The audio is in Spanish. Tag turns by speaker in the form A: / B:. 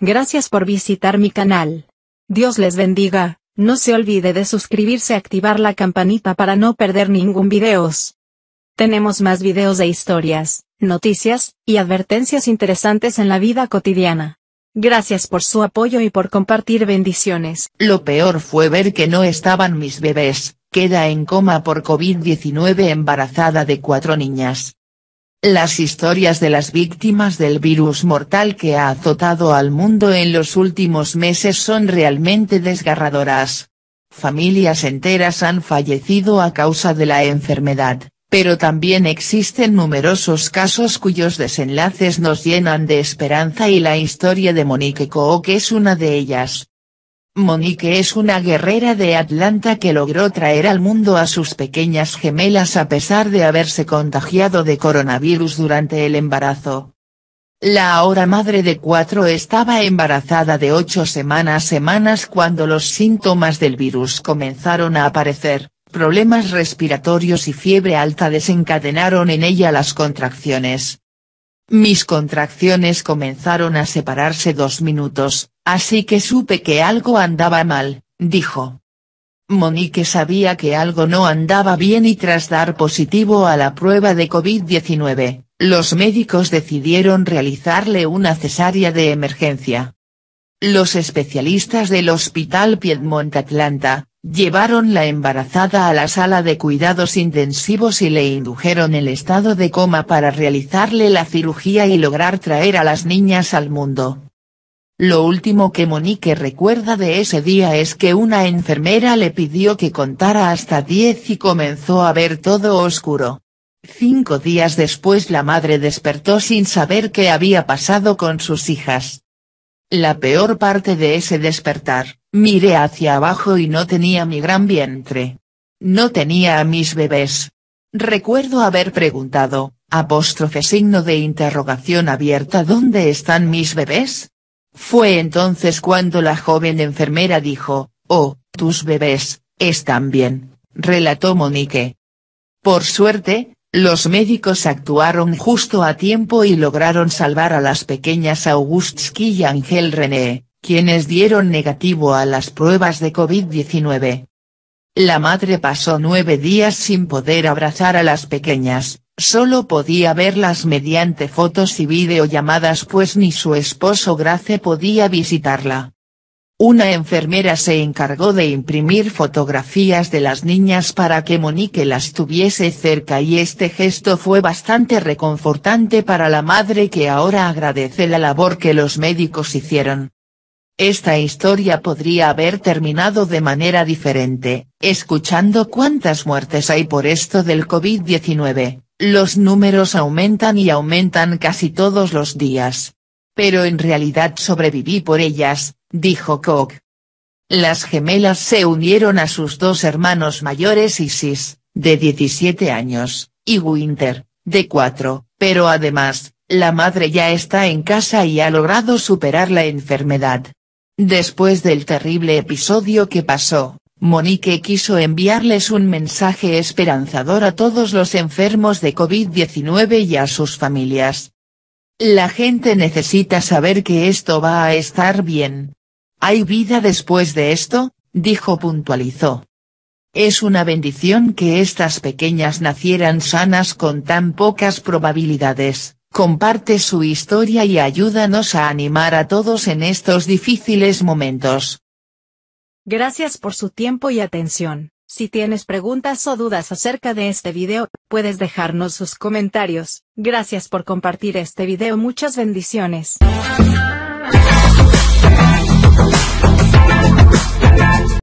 A: Gracias por visitar mi canal. Dios les bendiga, no se olvide de suscribirse y activar la campanita para no perder ningún videos. Tenemos más videos de historias, noticias, y advertencias interesantes en la vida cotidiana.
B: Gracias por su apoyo y por compartir bendiciones. Lo peor fue ver que no estaban mis bebés, queda en coma por COVID-19 embarazada de cuatro niñas. Las historias de las víctimas del virus mortal que ha azotado al mundo en los últimos meses son realmente desgarradoras. Familias enteras han fallecido a causa de la enfermedad, pero también existen numerosos casos cuyos desenlaces nos llenan de esperanza y la historia de Monique Cook es una de ellas. Monique es una guerrera de Atlanta que logró traer al mundo a sus pequeñas gemelas a pesar de haberse contagiado de coronavirus durante el embarazo. La ahora madre de cuatro estaba embarazada de ocho semanas semanas cuando los síntomas del virus comenzaron a aparecer, problemas respiratorios y fiebre alta desencadenaron en ella las contracciones. Mis contracciones comenzaron a separarse dos minutos, Así que supe que algo andaba mal, dijo. Monique sabía que algo no andaba bien y tras dar positivo a la prueba de COVID-19, los médicos decidieron realizarle una cesárea de emergencia. Los especialistas del Hospital Piedmont Atlanta, llevaron la embarazada a la sala de cuidados intensivos y le indujeron el estado de coma para realizarle la cirugía y lograr traer a las niñas al mundo. Lo último que Monique recuerda de ese día es que una enfermera le pidió que contara hasta 10 y comenzó a ver todo oscuro. Cinco días después la madre despertó sin saber qué había pasado con sus hijas. La peor parte de ese despertar, miré hacia abajo y no tenía mi gran vientre. No tenía a mis bebés. Recuerdo haber preguntado, apóstrofe signo de interrogación abierta ¿Dónde están mis bebés? Fue entonces cuando la joven enfermera dijo, oh, tus bebés, están bien, relató Monique. Por suerte, los médicos actuaron justo a tiempo y lograron salvar a las pequeñas Augustsky y Ángel René, quienes dieron negativo a las pruebas de COVID-19. La madre pasó nueve días sin poder abrazar a las pequeñas, Solo podía verlas mediante fotos y videollamadas pues ni su esposo Grace podía visitarla. Una enfermera se encargó de imprimir fotografías de las niñas para que Monique las tuviese cerca y este gesto fue bastante reconfortante para la madre que ahora agradece la labor que los médicos hicieron. Esta historia podría haber terminado de manera diferente, escuchando cuántas muertes hay por esto del COVID-19. Los números aumentan y aumentan casi todos los días. Pero en realidad sobreviví por ellas, dijo Koch. Las gemelas se unieron a sus dos hermanos mayores Isis, de 17 años, y Winter, de 4, pero además, la madre ya está en casa y ha logrado superar la enfermedad. Después del terrible episodio que pasó, Monique quiso enviarles un mensaje esperanzador a todos los enfermos de COVID-19 y a sus familias. La gente necesita saber que esto va a estar bien. Hay vida después de esto, dijo puntualizó. Es una bendición que estas pequeñas nacieran sanas con tan pocas probabilidades, comparte su historia y ayúdanos a animar a todos en estos difíciles momentos.
A: Gracias por su tiempo y atención. Si tienes preguntas o dudas acerca de este video, puedes dejarnos sus comentarios. Gracias por compartir este video. Muchas bendiciones.